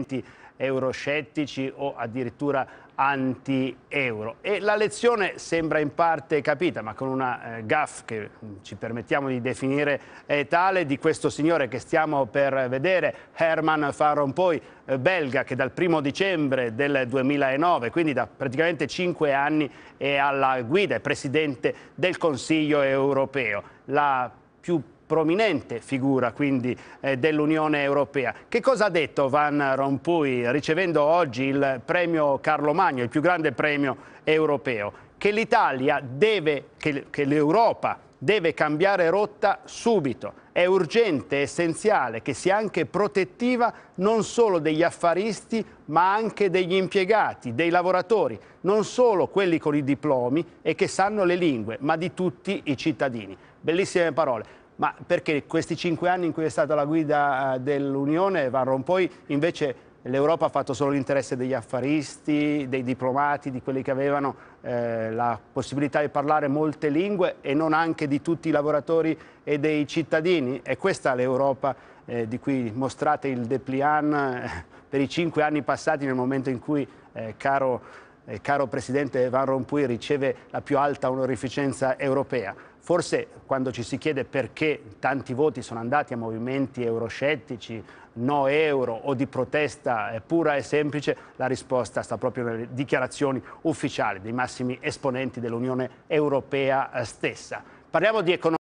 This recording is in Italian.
atteggiamenti euroscettici o addirittura anti-euro. E la lezione sembra in parte capita, ma con una eh, gaff che ci permettiamo di definire eh, tale, di questo signore che stiamo per vedere, Herman Van Rompuy, eh, belga, che dal primo dicembre del 2009, quindi da praticamente cinque anni, è alla guida, è presidente del Consiglio europeo. La più prominente figura quindi eh, dell'Unione Europea. Che cosa ha detto Van Rompuy ricevendo oggi il premio Carlo Magno, il più grande premio europeo? Che l'Italia deve, che, che l'Europa deve cambiare rotta subito. È urgente, essenziale che sia anche protettiva non solo degli affaristi, ma anche degli impiegati, dei lavoratori, non solo quelli con i diplomi e che sanno le lingue, ma di tutti i cittadini. Bellissime parole ma perché questi cinque anni in cui è stata la guida eh, dell'Unione Van Rompuy invece l'Europa ha fatto solo l'interesse degli affaristi, dei diplomati, di quelli che avevano eh, la possibilità di parlare molte lingue e non anche di tutti i lavoratori e dei cittadini. È questa l'Europa eh, di cui mostrate il dépliant eh, per i cinque anni passati nel momento in cui, eh, caro eh, caro Presidente Van Rompuy, riceve la più alta onorificenza europea. Forse quando ci si chiede perché tanti voti sono andati a movimenti euroscettici, no euro o di protesta pura e semplice, la risposta sta proprio nelle dichiarazioni ufficiali dei massimi esponenti dell'Unione Europea eh, stessa. Parliamo di economia.